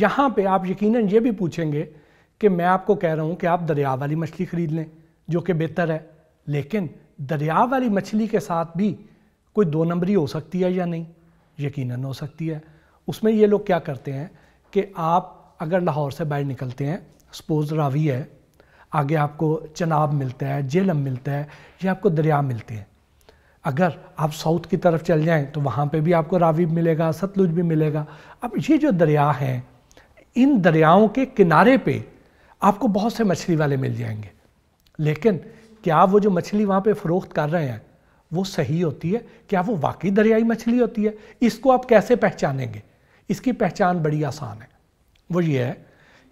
यहाँ पे आप यकीनन ये भी पूछेंगे कि मैं आपको कह रहा हूँ कि आप दरिया वाली मछली ख़रीद लें जो कि बेहतर है लेकिन दरिया वाली मछली के साथ भी कोई दो नंबरी हो सकती है या नहीं यकीनन हो सकती है उसमें ये लोग क्या करते हैं कि आप अगर लाहौर से बाहर निकलते हैं सपोज रावी है आगे आपको चनाब मिलता है जेलम मिलता है या आपको दरिया मिलते हैं अगर आप साउथ की तरफ चल जाएं तो वहाँ पे भी आपको रावी मिलेगा सतलुज भी मिलेगा अब ये जो दरिया हैं इन दरियाओं के किनारे पे आपको बहुत से मछली वाले मिल जाएंगे लेकिन क्या वो जो मछली वहाँ पे फ़रोख्त कर रहे हैं वो सही होती है क्या वो वाकई दरियाई मछली होती है इसको आप कैसे पहचानेंगे इसकी पहचान बड़ी आसान है वो ये है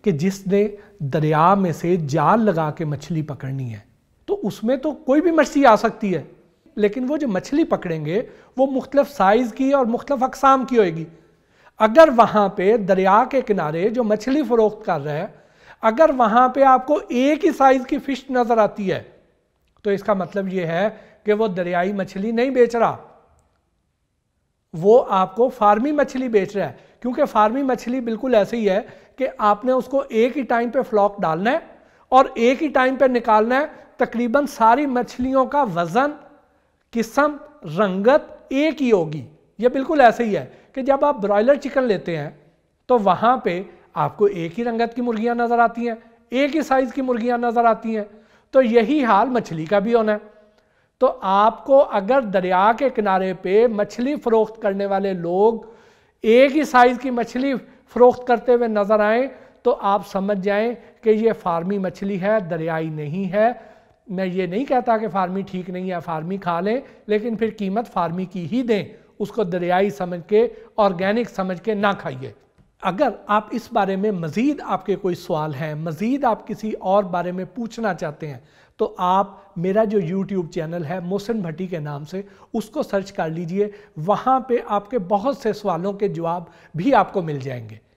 कि जिसने दरिया में से जाल लगा के मछली पकड़नी है तो उसमें तो कोई भी मछली आ सकती है लेकिन वो जो मछली पकड़ेंगे वो मुख्तलफ साइज़ की और मुख्तफ अकसाम की होएगी अगर वहाँ पे दरिया के किनारे जो मछली फ़रोख्त कर रहे हैं अगर वहाँ पे आपको एक ही साइज़ की फ़िश नज़र आती है तो इसका मतलब ये है कि वो दरियाई मछली नहीं बेच रहा वो आपको फार्मी मछली बेच रहा है क्योंकि फार्मी मछली बिल्कुल ऐसे ही है कि आपने उसको एक ही टाइम पे फ्लॉक डालना है और एक ही टाइम पे निकालना है तकरीबन सारी मछलियों का वज़न किस्म रंगत एक ही होगी ये बिल्कुल ऐसे ही है कि जब आप ब्रॉयलर चिकन लेते हैं तो वहाँ पे आपको एक ही रंगत की मुर्गियाँ नज़र आती हैं एक ही साइज़ की मुर्गियाँ नज़र आती हैं तो यही हाल मछली का भी होना है तो आपको अगर दरिया के किनारे पे मछली फ़रोख्त करने वाले लोग एक ही साइज़ की मछली फ़रोख्त करते हुए नज़र आएँ तो आप समझ जाएँ कि ये फार्मी मछली है दरियाई नहीं है मैं ये नहीं कहता कि फार्मी ठीक नहीं है फार्मी खा लें लेकिन फिर कीमत फार्मी की ही दें उसको दरियाई समझ के ऑर्गेनिक समझ के ना खाइए अगर आप इस बारे में मज़ीद आपके कोई सवाल हैं मज़ीद आप किसी और बारे में पूछना चाहते हैं तो आप मेरा जो YouTube चैनल है मोहसिन भट्टी के नाम से उसको सर्च कर लीजिए वहाँ पे आपके बहुत से सवालों के जवाब भी आपको मिल जाएंगे